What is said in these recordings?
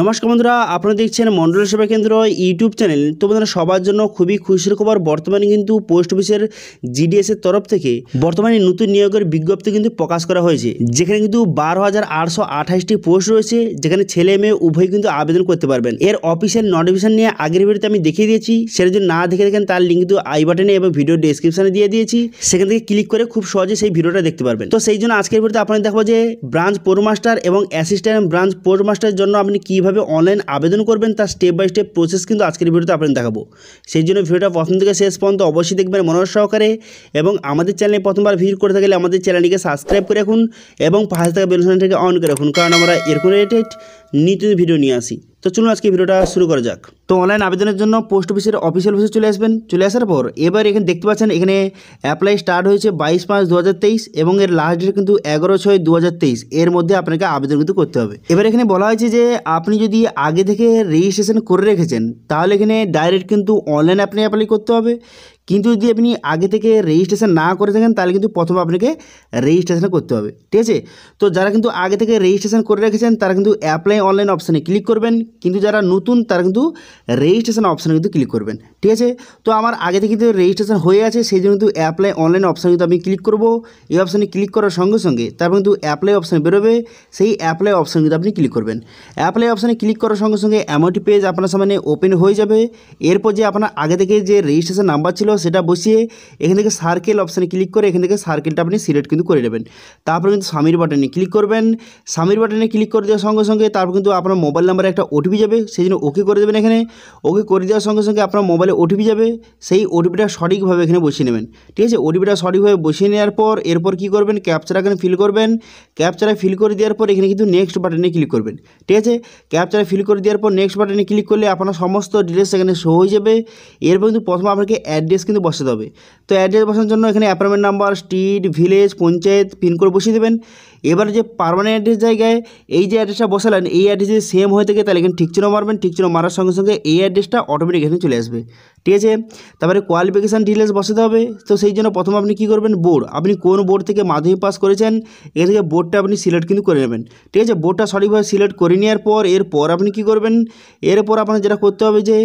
নমস্কার বন্ধুরা আপনারা দেখছেন মন্ডল সেবা কেন্দ্র ইউটিউব চ্যানেল তো বন্ধুরা সবার জন্য খুবই খুশির খবর বর্তমানে কিন্তু পোস্ট অফিসের জিডিএসের তরফ থেকে বর্তমানে নতুন নিয়োগের বিজ্ঞপ্তি কিন্তু প্রকাশ করা হয়েছে যেখানে কিন্তু বারো হাজার আটশো আঠাশটি পোস্ট রয়েছে যেখানে ছেলে মেয়ে উভয় কিন্তু আবেদন করতে পারবেন এর অফিসের নোটিফিকেশন নিয়ে আগের ভিডিওতে আমি দেখিয়ে দিয়েছি সেটা যদি না দেখে দেখেন তার লিঙ্ক কিন্তু আই বাটনে এবং ভিডিও ডিসক্রিপশানে দিয়ে দিয়েছি সেখান থেকে ক্লিক করে খুব সহজে সেই ভিডিওটা দেখতে পারবেন তো সেই জন্য আজকের ভিডিওতে আপনারা দেখবো যে ব্রাঞ্চ মাস্টার এবং অ্যাসিস্ট্যান্ট ব্রাঞ্চ মাস্টারের জন্য আপনি কী কীভাবে অনলাইন আবেদন করবেন তার স্টেপ বাই স্টেপ প্রসেস কিন্তু আজকের ভিডিওতে আপনাদের দেখাবো সেই জন্য ভিডিওটা প্রথম থেকে শেষ পর্যন্ত অবশ্যই দেখবেন মনোজ সহকারে এবং আমাদের চ্যানেলে প্রথমবার ভিজিট করে থাকলে আমাদের চ্যানেলটিকে সাবস্ক্রাইব করে রাখুন এবং পাশে থাকা বেলুসানটিকে অন করে রাখুন কারণ আমরা এরকম রিলেটেড নিত্য ভিডিও নিয়ে আসি তো চলুন আজকে ভিডিওটা শুরু করা যাক তো অনলাইন আবেদনের জন্য পোস্ট অফিসের অফিসিয়াল অফিসে চলে আসবেন চলে আসার পর এবার এখানে দেখতে পাচ্ছেন এখানে অ্যাপ্লাই স্টার্ট হয়েছে বাইশ পাঁচ দু এবং এর লাস্ট ডেট কিন্তু এগারো ছয় দু এর মধ্যে আপনাকে আবেদন কিন্তু করতে হবে এবার এখানে বলা হয়েছে যে আপনি যদি আগে থেকে রেজিস্ট্রেশন করে রেখেছেন তাহলে এখানে ডাইরেক্ট কিন্তু অনলাইন আপনি অ্যাপ্লাই করতে হবে কিন্তু যদি আপনি আগে থেকে রেজিস্ট্রেশন না করে থাকেন তাহলে কিন্তু প্রথমে আপনাকে রেজিস্ট্রেশন করতে হবে ঠিক আছে তো যারা কিন্তু আগে থেকে রেজিস্ট্রেশন করে রেখেছেন তারা কিন্তু অ্যাপ্লাই অনলাইন অপশানে ক্লিক করবেন কিন্তু যারা নতুন তারা কিন্তু রেজিস্ট্রেশন অপশানে কিন্তু ক্লিক করবেন ঠিক আছে তো আমার আগে থেকে কিন্তু রেজিস্ট্রেশন হয়ে আছে সেই জন্য কিন্তু অ্যাপ্লাই অনলাইন অপশানে কিন্তু আমি ক্লিক করব এই অপশানে ক্লিক করার সঙ্গে সঙ্গে তারপর কিন্তু অ্যাপ্লাই অপশানে বেরোবে সেই অ্যাপ্লাই অপশান কিন্তু আপনি ক্লিক করবেন অ্যাপ্লাই অপশানে ক্লিক করার সঙ্গে সঙ্গে এমনটি পেজ আপনার সামনে ওপেন হয়ে যাবে এরপর যে আপনার আগে থেকে যে রেজিস্ট্রেশন নাম্বার ছিল সেটা বসিয়ে এখান থেকে সার্কেল অপশানে ক্লিক করে এখান থেকে সার্কেলটা আপনি সিলেক্ট কিন্তু করে নেবেন তারপর কিন্তু স্বামীর বাটনে ক্লিক করবেন স্বামীর বাটনে ক্লিক করে দেওয়ার সঙ্গে সঙ্গে তারপর কিন্তু আপনার মোবাইল নাম্বারে একটা ওটিপি যাবে সেই জন্য ওকে করে দেবেন এখানে ওকে করে দেওয়ার সঙ্গে সঙ্গে আপনার মোবাইলে ওটিপি যাবে সেই ওটিপিটা সঠিকভাবে এখানে বসিয়ে নেবেন ঠিক আছে ওটিপিটা সঠিকভাবে বসিয়ে নেওয়ার পর এরপর কি করবেন ক্যাপচার এখানে ফিল করবেন ক্যাপচারে ফিল করে দেওয়ার পর এখানে কিন্তু নেক্সট বাটনে ক্লিক করবেন ঠিক আছে ক্যাপচারে ফিল করে দেওয়ার পর নেক্সট বাটনে ক্লিক করলে আপনার সমস্ত ডিটেলস এখানে শো হয়ে যাবে এরপর কিন্তু প্রথমে আপনাকে অ্যাড্রেস অ্যাড্রেস কিন্তু বসাতে হবে তো অ্যাড্রেস বসানোর জন্য এখানে apartment number street village panchayat pincode বসিয়ে দেবেন এবার যে পারমানেন্ট অ্যাড্রেস জায়গায় এই যে অ্যাড্রেসটা বসালেন এই অ্যাড্রেস যদি সেম হয়ে থাকে তাহলে এখানে ঠিকচিনো মারবেন ঠিকচিনো মারার সঙ্গে সঙ্গে এই অ্যাড্রেসটা অটোমেটিক এখানে চলে আসবে ঠিক আছে তারপরে কোয়ালিফিকেশান ডিটেলস বসাতে হবে তো সেই জন্য প্রথমে আপনি কি করবেন বোর্ড আপনি কোন বোর্ড থেকে মাধ্যমিক পাস করেছেন এখান থেকে বোর্ডটা আপনি সিলেক্ট কিন্তু করে নেবেন ঠিক আছে বোর্ডটা সঠিকভাবে সিলেক্ট করে নেওয়ার পর এরপর আপনি কি করবেন এরপর আপনার যেটা করতে হবে যে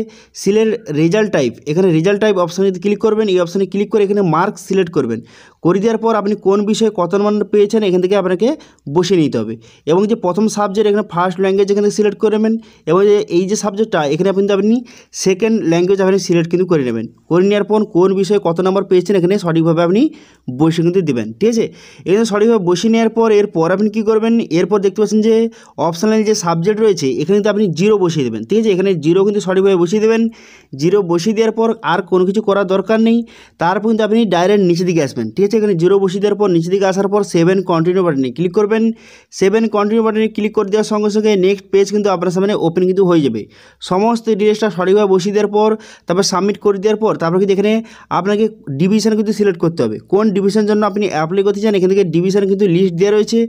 সিলের রেজাল্ট টাইপ এখানে রেজাল্ট টাইপ অপশানে ক্লিক করবেন এই অপশানে ক্লিক করে এখানে মার্ক সিলেক্ট করবেন করে দেওয়ার পর আপনি কোন বিষয়ে কত মান পেয়েছেন এখান থেকে আপনাকে বসে নিতে হবে এবং যে প্রথম সাবজেক্ট এখানে ফার্স্ট ল্যাঙ্গুয়েজ এখানে সিলেক্ট করবেন এবং এই যে সাবজেক্টটা এখানে কিন্তু আপনি সেকেন্ড ল্যাঙ্গুয়েজ আপনি সিলেক্ট কিন্তু করে নেবেন করে নেওয়ার পর কোন বিষয়ে কত নম্বর পেয়েছেন এখানে সঠিকভাবে আপনি বসে কিন্তু দেবেন ঠিক আছে এখানে সঠিকভাবে বসে নেওয়ার পর এরপর আপনি কী করবেন এরপর দেখতে পাচ্ছেন যে অপশনাল যে সাবজেক্ট রয়েছে এখানে কিন্তু আপনি জিরো বসিয়ে দেবেন ঠিক আছে এখানে জিরো কিন্তু সঠিকভাবে বসিয়ে দেবেন জিরো বসিয়ে দেওয়ার পর আর কোনো কিছু করার দরকার নেই তারপর কিন্তু আপনি ডাইরেক্ট নিচে দিকে আসবেন ঠিক আছে এখানে জিরো বসে দেওয়ার পর নিচে দিকে আসার পর সেভেন কন্টিনিউ বাটনে ক্লিক করবেন সেভেন কন্টিনিউ বাটনে ক্লিক করে দেওয়ার সঙ্গে সঙ্গে নেক্সট পেজ কিন্তু আপনার সামনে ওপেন কিন্তু হয়ে যাবে সমস্ত ডিটেলসটা সঠিকভাবে বসিয়ে দেওয়ার পর তারপর সাবমিট করে দেওয়ার পর তারপর কিন্তু এখানে আপনাকে ডিভিশন কিন্তু সিলেক্ট করতে হবে কোন ডিভিশন জন্য আপনি অ্যাপ্লাই করতে চান এখান থেকে ডিভিশন কিন্তু লিস্ট দেওয়া রয়েছে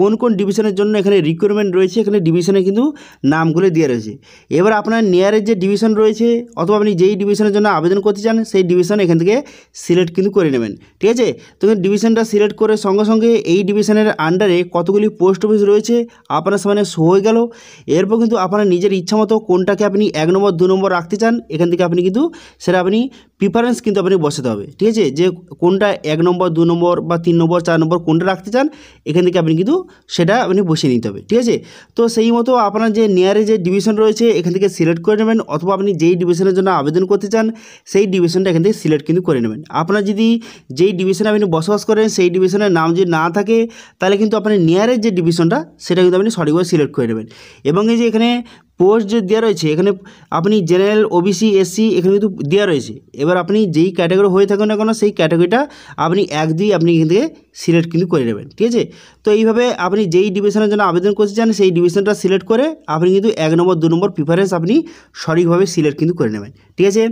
কোন কোন ডিভিশনের জন্য এখানে রিকোয়ারমেন্ট রয়েছে এখানে ডিভিশনে কিন্তু নামগুলো দেওয়া রয়েছে এবার আপনার নিয়ারের যে ডিভিশন রয়েছে অথবা আপনি যেই ডিভিশনের জন্য আবেদন করতে চান সেই ডিভিশন এখান থেকে সিলেক্ট কিন্তু করে নেবেন ঠিক আছে তো ডিভিশনটা সিলেক্ট করে সঙ্গে সঙ্গে এই ডিভিশনের আন্ডারে কতগুলি পোস্ট অফিস রয়েছে আপনার সামনে শো হয়ে গেল এরপর কিন্তু আপনার নিজের ইচ্ছা মতো কোনটাকে আপনি এক নম্বর দু নম্বর রাখতে চান এখান থেকে আপনি কিন্তু সেটা আপনি প্রিফারেন্স কিন্তু আপনি বসাতে হবে ঠিক আছে যে কোনটা এক নম্বর দু নম্বর বা তিন নম্বর চার নম্বর কোনটা রাখতে চান এখান থেকে আপনি কিন্তু সেটা আপনি বসিয়ে নিতে হবে ঠিক আছে তো সেই মতো আপনার যে নিয়ারে যে ডিভিশন রয়েছে এখান থেকে সিলেক্ট করে নেবেন অথবা আপনি যেই ডিভিশনের জন্য আবেদন করতে চান সেই ডিভিশনটা এখান থেকে দিয়ে সিলেক্ট কিন্তু করে নেবেন আপনার যদি যেই ডিভিশনে আপনি বসবাস করেন সেই ডিভিশনের নাম যদি না থাকে তাহলে কিন্তু আপনার নিয়ারের যে ডিভিশনটা সেটা কিন্তু আপনি সঠিকভাবে সিলেক্ট করে নেবেন এবং এই যে এখানে পোস্ট যে দেওয়া রয়েছে এখানে আপনি জেনারেল ওবিসি এসসি এখানে কিন্তু দেওয়া রয়েছে এবার আপনি যেই ক্যাটাগরি হয়ে থাকেন না কেন সেই ক্যাটাগরিটা আপনি এক দুই আপনি এখান থেকে সিলেক্ট কিন্তু করে নেবেন ঠিক আছে তো এইভাবে আপনি যেই ডিভিশনের জন্য আবেদন করতে চান সেই ডিভিশনটা সিলেক্ট করে আপনি কিন্তু এক নম্বর দু নম্বর প্রিফারেন্স আপনি সঠিকভাবে সিলেক্ট কিন্তু করে নেবেন ঠিক আছে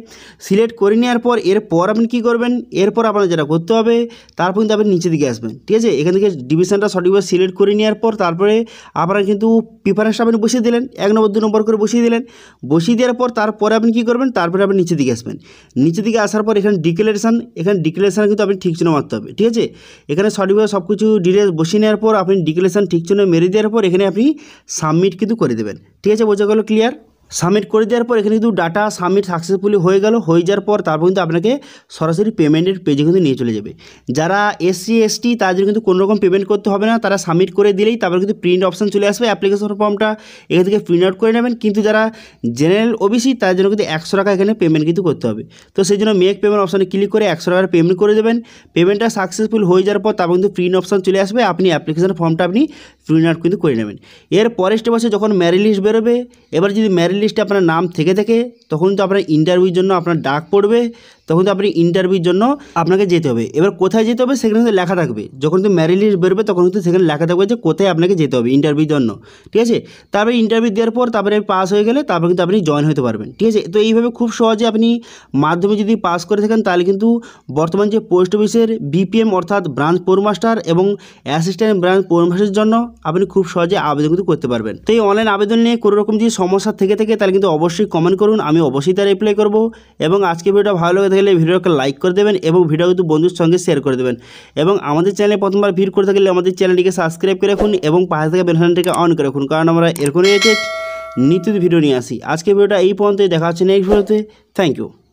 সিলেক্ট করে নেওয়ার পর এরপর আপনি কি করবেন এরপর আপনার যেটা করতে হবে তারপর কিন্তু আপনি নিচে দিকে আসবেন ঠিক আছে এখান থেকে ডিভিশনটা সঠিকভাবে সিলেক্ট করে নেওয়ার পর তারপরে আপনারা কিন্তু প্রিফারেন্সটা আপনি বসিয়ে দিলেন এক নম্বর দু নম্বর পর করে বসিয়ে দিলেন বসিয়ে দেওয়ার পর তারপরে আপনি কী করবেন তারপরে আপনি নিচের দিকে আসবেন নিচের দিকে আসার পর এখানে ডিক্লারেশান এখানে ডিক্লারেশান কিন্তু আপনি ঠিক চিহ্ন মারতে হবে ঠিক আছে এখানে সঠিকভাবে সব কিছু ডিটেলস বসিয়ে নেওয়ার পর আপনি ডিক্লারেশান ঠিক চিহ্ন মেরে দেওয়ার পর এখানে আপনি সাবমিট কিন্তু করে দেবেন ঠিক আছে বোঝা গেলো ক্লিয়ার সাবমিট করে দেওয়ার পর এখানে কিন্তু ডাটা সাবমিট সাকসেসফুলি হয়ে গেল হয়ে যাওয়ার পর তারপর কিন্তু আপনাকে সরাসরি পেমেন্টের পেজে কিন্তু নিয়ে চলে যাবে যারা এসসি এসটি তাদের কিন্তু কোনো রকম পেমেন্ট করতে হবে না তারা সাবমিট করে দিলেই তারপর কিন্তু প্রিন্ট অপশান চলে আসবে অ্যাপ্লিকেশন ফর্মটা এখান থেকে প্রিন্ট আউট করে নেবেন কিন্তু যারা জেনারেল ওবিসি তাদের জন্য কিন্তু একশো টাকা এখানে পেমেন্ট কিন্তু করতে হবে তো সেই জন্য মেক পেমেন্ট অপশানে ক্লিক করে একশো টাকার পেমেন্ট করে দেবেন পেমেন্টটা সাকসেসফুল হয়ে যাওয়ার পর তারপর কিন্তু প্রিন্ট অপশান চলে আসবে আপনি অ্যাপ্লিকেশন ফর্মটা আপনি প্রিন্ট আউট কিন্তু করে নেবেন এর পরের স্টেপ আছে যখন ম্যারি লিস্ট বেরোবে এবার যদি ম্যারি লিস্টে আপনার নাম থেকে থাকে তখন তো আপনার ইন্টারভিউর জন্য আপনার ডাক পড়বে তখন তো আপনি ইন্টারভিউর জন্য আপনাকে যেতে হবে এবার কোথায় যেতে হবে সেখানে কিন্তু লেখা থাকবে যখন কিন্তু ম্যারি লিস্ট বেরোবে তখন কিন্তু সেখানে লেখা থাকবে যে কোথায় আপনাকে যেতে হবে ইন্টারভিউর জন্য ঠিক আছে তারপরে ইন্টারভিউ দেওয়ার পর তারপরে পাস হয়ে গেলে তারপরে কিন্তু আপনি জয়েন হতে পারবেন ঠিক আছে তো এইভাবে খুব সহজে আপনি মাধ্যমে যদি পাস করে থাকেন তাহলে কিন্তু বর্তমান যে পোস্ট অফিসের বিপিএম অর্থাৎ ব্রাঞ্চ মাস্টার এবং অ্যাসিস্ট্যান্ট ব্রাঞ্চ মাস্টারের জন্য আপনি খুব সহজে আবেদন কিন্তু করতে পারবেন তো এই অনলাইন আবেদন নিয়ে কোনো রকম যদি সমস্যা থেকে থেকে তাহলে কিন্তু অবশ্যই কমেন্ট করুন আমি অবশ্যই তার রিপ্লাই করবো এবং আজকে ভিডিওটা ভালো লাগে থাকলে ভিডিওকে লাইক করে দেবেন এবং ভিডিও কিন্তু বন্ধুর সঙ্গে শেয়ার করে দেবেন এবং আমাদের চ্যানেলে প্রথমবার ভিড় করে থাকলে আমাদের চ্যানেলটিকে সাবস্ক্রাইব করে রাখুন এবং পাশে থেকে বেলঘানটিকে অন করে রাখুন কারণ আমরা এরকম নিত্য ভিডিও নিয়ে আসি আজকে ভিডিওটা এই পর্যন্তই দেখা হচ্ছে নেক্সট ভিডিওতে থ্যাংক ইউ